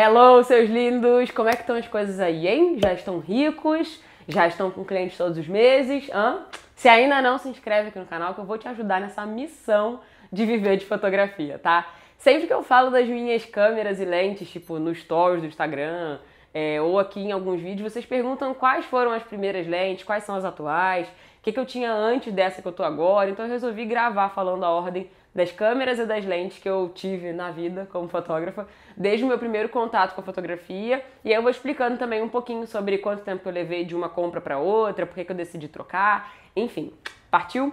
Hello, seus lindos! Como é que estão as coisas aí, hein? Já estão ricos? Já estão com clientes todos os meses? Hã? Se ainda não, se inscreve aqui no canal que eu vou te ajudar nessa missão de viver de fotografia, tá? Sempre que eu falo das minhas câmeras e lentes, tipo nos stories do Instagram é, ou aqui em alguns vídeos, vocês perguntam quais foram as primeiras lentes, quais são as atuais, o que, que eu tinha antes dessa que eu tô agora. Então eu resolvi gravar falando a ordem das câmeras e das lentes que eu tive na vida como fotógrafa, desde o meu primeiro contato com a fotografia. E aí eu vou explicando também um pouquinho sobre quanto tempo eu levei de uma compra para outra, por que eu decidi trocar, enfim. Partiu?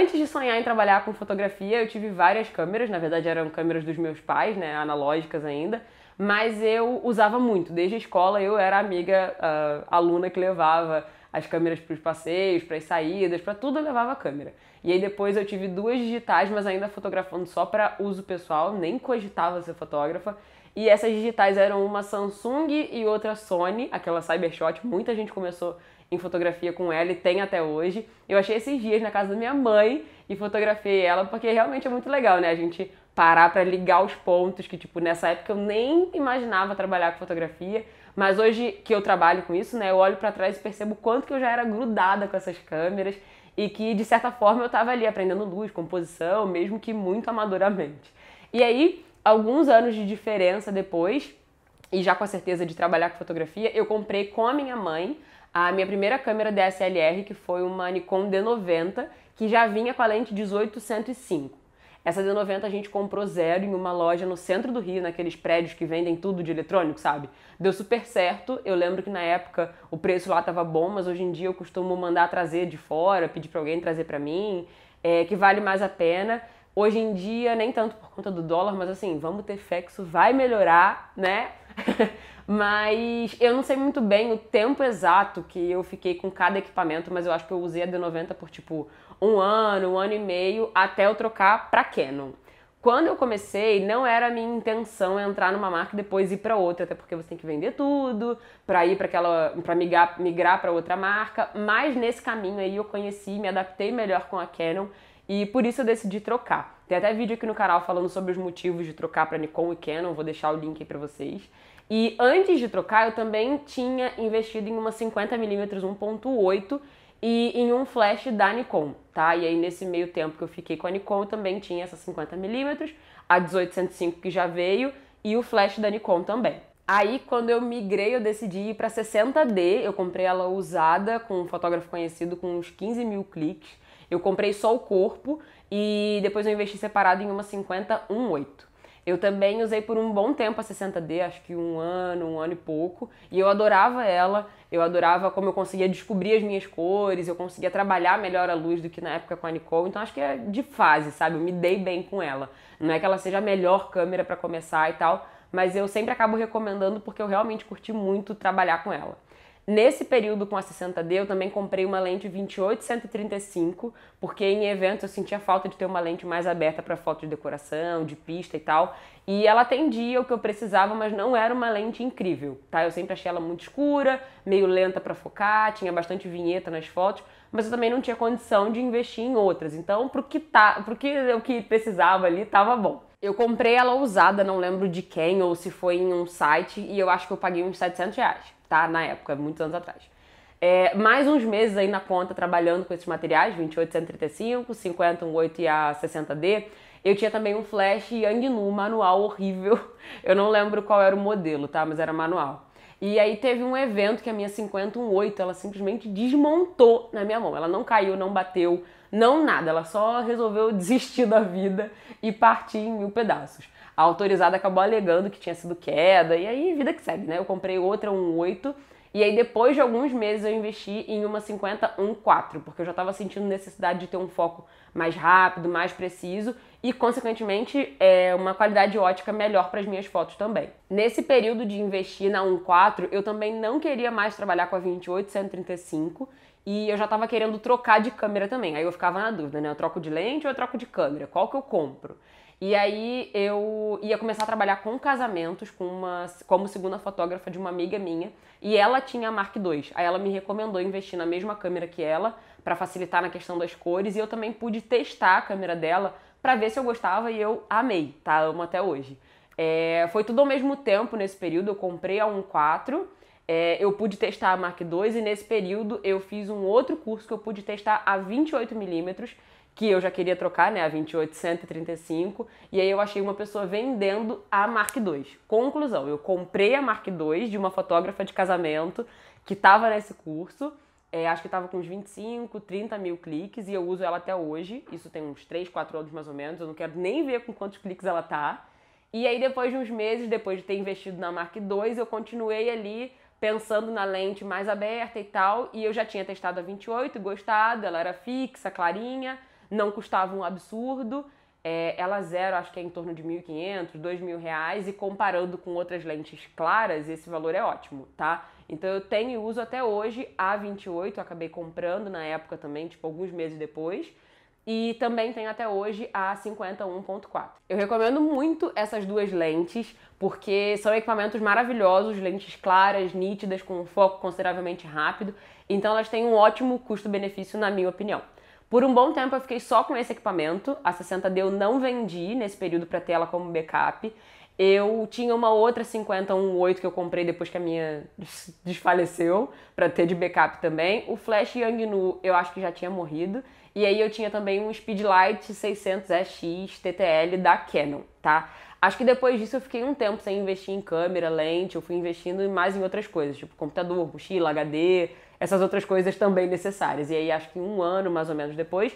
antes de sonhar em trabalhar com fotografia, eu tive várias câmeras, na verdade eram câmeras dos meus pais, né, analógicas ainda, mas eu usava muito. Desde a escola eu era amiga, uh, aluna que levava as câmeras para os passeios, para as saídas, para tudo eu levava a câmera. E aí depois eu tive duas digitais, mas ainda fotografando só para uso pessoal, nem cogitava ser fotógrafa. E essas digitais eram uma Samsung e outra Sony, aquela Cybershot, muita gente começou em fotografia com ela e tem até hoje. Eu achei esses dias na casa da minha mãe e fotografei ela porque realmente é muito legal, né? A gente parar para ligar os pontos que tipo nessa época eu nem imaginava trabalhar com fotografia, mas hoje que eu trabalho com isso, né, eu olho para trás e percebo quanto que eu já era grudada com essas câmeras e que de certa forma eu estava ali aprendendo luz, composição, mesmo que muito amadoramente. E aí, alguns anos de diferença depois, e já com a certeza de trabalhar com fotografia, eu comprei com a minha mãe a minha primeira câmera DSLR, que foi uma Nikon D90, que já vinha com a lente 1805. Essa D90 a gente comprou zero em uma loja no centro do Rio, naqueles prédios que vendem tudo de eletrônico, sabe? Deu super certo. Eu lembro que na época o preço lá tava bom, mas hoje em dia eu costumo mandar trazer de fora, pedir para alguém trazer para mim, é, que vale mais a pena. Hoje em dia, nem tanto por conta do dólar, mas assim, vamos ter fé que isso vai melhorar, né? mas eu não sei muito bem o tempo exato que eu fiquei com cada equipamento, mas eu acho que eu usei a D90 por tipo um ano, um ano e meio, até eu trocar pra Canon. Quando eu comecei, não era a minha intenção entrar numa marca e depois ir para outra, até porque você tem que vender tudo, para ir para aquela, para migrar, migrar para outra marca, mas nesse caminho aí eu conheci, me adaptei melhor com a Canon e por isso eu decidi trocar. Tem até vídeo aqui no canal falando sobre os motivos de trocar para Nikon e Canon, vou deixar o link aí para vocês. E antes de trocar, eu também tinha investido em uma 50mm 1.8 e em um flash da Nikon, tá? E aí nesse meio tempo que eu fiquei com a Nikon, eu também tinha essa 50mm, a 1805 que já veio e o flash da Nikon também. Aí, quando eu migrei, eu decidi ir para 60D. Eu comprei ela usada com um fotógrafo conhecido com uns 15 mil cliques. Eu comprei só o corpo e depois eu investi separado em uma 50 18. Eu também usei por um bom tempo a 60D, acho que um ano, um ano e pouco, e eu adorava ela, eu adorava como eu conseguia descobrir as minhas cores, eu conseguia trabalhar melhor a luz do que na época com a Nicole, então acho que é de fase, sabe? Eu me dei bem com ela. Não é que ela seja a melhor câmera para começar e tal, mas eu sempre acabo recomendando porque eu realmente curti muito trabalhar com ela. Nesse período com a 60D, eu também comprei uma lente 28-135, porque em eventos eu assim, sentia falta de ter uma lente mais aberta para foto de decoração, de pista e tal. E ela atendia o que eu precisava, mas não era uma lente incrível, tá? Eu sempre achei ela muito escura, meio lenta para focar, tinha bastante vinheta nas fotos, mas eu também não tinha condição de investir em outras. Então, pro que tá, pro que o que precisava ali, tava bom. Eu comprei ela usada, não lembro de quem ou se foi em um site, e eu acho que eu paguei uns 700 reais tá? Na época, muitos anos atrás. É, mais uns meses aí na conta trabalhando com esses materiais, 2835, 50, 18 e a 60D. Eu tinha também um flash Nu manual horrível. Eu não lembro qual era o modelo, tá? Mas era manual. E aí teve um evento que a minha 518 ela simplesmente desmontou na minha mão. Ela não caiu, não bateu, não nada, ela só resolveu desistir da vida e partir em mil pedaços. A autorizada acabou alegando que tinha sido queda, e aí vida que segue, né? Eu comprei outra, um e aí, depois de alguns meses, eu investi em uma 5014, porque eu já estava sentindo necessidade de ter um foco mais rápido, mais preciso e, consequentemente, é, uma qualidade ótica melhor para as minhas fotos também. Nesse período de investir na 1.4, eu também não queria mais trabalhar com a 28135 e eu já estava querendo trocar de câmera também. Aí eu ficava na dúvida, né? Eu troco de lente ou eu troco de câmera? Qual que eu compro? E aí eu ia começar a trabalhar com casamentos, com uma, como segunda fotógrafa de uma amiga minha, e ela tinha a Mark II. Aí ela me recomendou investir na mesma câmera que ela para facilitar na questão das cores e eu também pude testar a câmera dela para ver se eu gostava e eu amei, tá? Amo até hoje. É, foi tudo ao mesmo tempo nesse período, eu comprei a 1.4 é, eu pude testar a Mark II e nesse período eu fiz um outro curso que eu pude testar a 28mm que eu já queria trocar, né, a 28135, e aí eu achei uma pessoa vendendo a Mark II. Conclusão, eu comprei a Mark II de uma fotógrafa de casamento que estava nesse curso, é, acho que estava com uns 25, 30 mil cliques, e eu uso ela até hoje, isso tem uns 3, 4 anos mais ou menos, eu não quero nem ver com quantos cliques ela tá. E aí depois de uns meses, depois de ter investido na Mark II, eu continuei ali pensando na lente mais aberta e tal, e eu já tinha testado a 28, gostado, ela era fixa, clarinha, não custava um absurdo. É, ela zero, acho que é em torno de 1.500, 2.000 reais, e comparando com outras lentes claras, esse valor é ótimo, tá? Então eu tenho e uso até hoje a 28, acabei comprando na época também, tipo alguns meses depois, e também tenho até hoje a 51.4. Eu recomendo muito essas duas lentes, porque são equipamentos maravilhosos, lentes claras, nítidas, com um foco consideravelmente rápido, então elas têm um ótimo custo-benefício, na minha opinião. Por um bom tempo eu fiquei só com esse equipamento. A 60D eu não vendi nesse período para ter ela como backup. Eu tinha uma outra 5018 que eu comprei depois que a minha desfaleceu, para ter de backup também. O Flash Young Nu eu acho que já tinha morrido. E aí eu tinha também um Speedlight 600SX TTL da Canon, tá? Acho que depois disso eu fiquei um tempo sem investir em câmera, lente, eu fui investindo mais em outras coisas, tipo computador, mochila, HD, essas outras coisas também necessárias. E aí acho que um ano mais ou menos depois,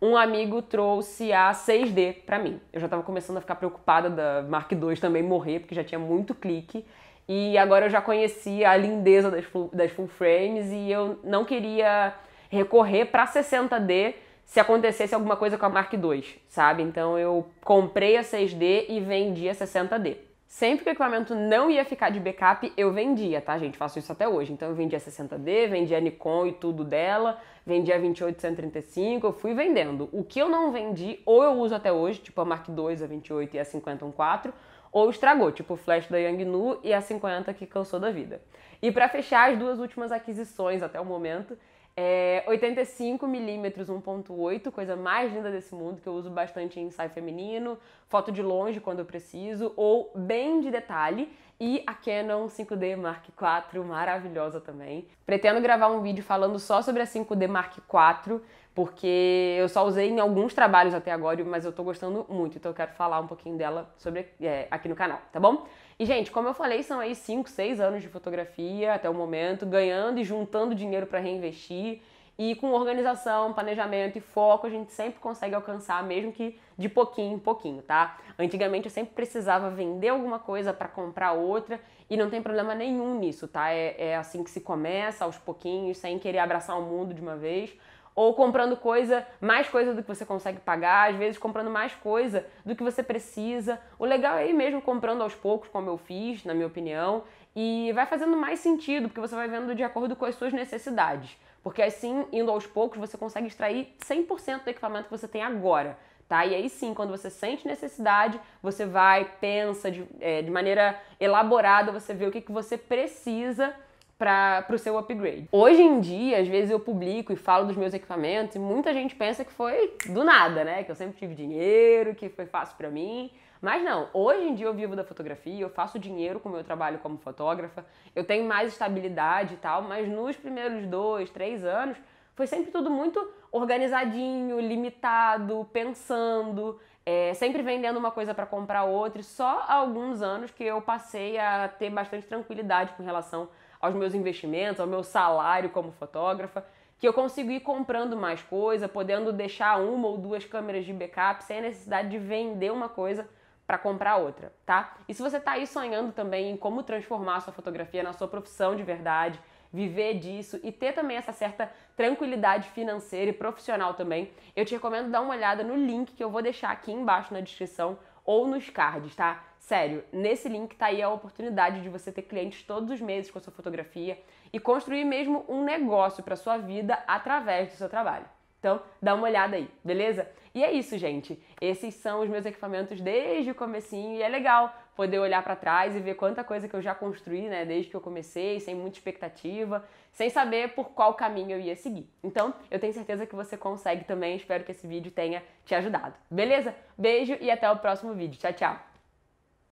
um amigo trouxe a 6D para mim. Eu já estava começando a ficar preocupada da Mark II também morrer, porque já tinha muito clique. E agora eu já conhecia a lindeza das full, das full frames e eu não queria recorrer para 60D se acontecesse alguma coisa com a Mark II, sabe? Então eu comprei a 6D e vendi a 60D. Sempre que o equipamento não ia ficar de backup, eu vendia, tá, gente? Faço isso até hoje. Então eu vendi a 60D, vendi a Nikon e tudo dela, vendi a 28135, eu fui vendendo. O que eu não vendi, ou eu uso até hoje, tipo a Mark II, a 28 e a 514, ou estragou, tipo o flash da Yangnu e a 50 que cansou da vida. E para fechar as duas últimas aquisições até o momento, é, 85 milímetros 1.8, coisa mais linda desse mundo, que eu uso bastante em ensaio feminino, foto de longe quando eu preciso, ou bem de detalhe, e a Canon 5D Mark IV, maravilhosa também. Pretendo gravar um vídeo falando só sobre a 5D Mark IV, porque eu só usei em alguns trabalhos até agora, mas eu tô gostando muito, então eu quero falar um pouquinho dela sobre é, aqui no canal, tá bom? E, gente, como eu falei, são aí 5, 6 anos de fotografia até o momento, ganhando e juntando dinheiro para reinvestir. E com organização, planejamento e foco, a gente sempre consegue alcançar, mesmo que de pouquinho em pouquinho, tá? Antigamente eu sempre precisava vender alguma coisa para comprar outra e não tem problema nenhum nisso, tá? É, é, assim que se começa, aos pouquinhos, sem querer abraçar o mundo de uma vez. Ou comprando coisa, mais coisa do que você consegue pagar, às vezes comprando mais coisa do que você precisa. O legal é ir mesmo comprando aos poucos, como eu fiz, na minha opinião, e vai fazendo mais sentido, porque você vai vendo de acordo com as suas necessidades. Porque assim, indo aos poucos, você consegue extrair 100% do equipamento que você tem agora. Tá? E aí sim, quando você sente necessidade, você vai, pensa de, é, de maneira elaborada, você vê o que, que você precisa para o seu upgrade. Hoje em dia, às vezes eu publico e falo dos meus equipamentos e muita gente pensa que foi do nada, né? Que eu sempre tive dinheiro, que foi fácil para mim. Mas não, hoje em dia eu vivo da fotografia, eu faço dinheiro com o meu trabalho como fotógrafa, eu tenho mais estabilidade e tal, mas nos primeiros dois, três anos foi sempre tudo muito organizadinho, limitado, pensando. É, sempre vendendo uma coisa para comprar outra, e só há alguns anos que eu passei a ter bastante tranquilidade com relação aos meus investimentos, ao meu salário como fotógrafa, que eu consigo ir comprando mais coisa, podendo deixar uma ou duas câmeras de backup sem a necessidade de vender uma coisa para comprar outra, tá? E se você está aí sonhando também em como transformar a sua fotografia na sua profissão de verdade, viver disso e ter também essa certa tranquilidade financeira e profissional também, eu te recomendo dar uma olhada no link que eu vou deixar aqui embaixo na descrição ou nos cards, tá? Sério, nesse link tá aí a oportunidade de você ter clientes todos os meses com a sua fotografia e construir mesmo um negócio para sua vida através do seu trabalho. Então, dá uma olhada aí, beleza? E é isso, gente. Esses são os meus equipamentos desde o comecinho e é legal poder olhar para trás e ver quanta coisa que eu já construí, né, desde que eu comecei, sem muita expectativa, sem saber por qual caminho eu ia seguir. Então, eu tenho certeza que você consegue também. Espero que esse vídeo tenha te ajudado. Beleza? Beijo e até o próximo vídeo. Tchau, tchau.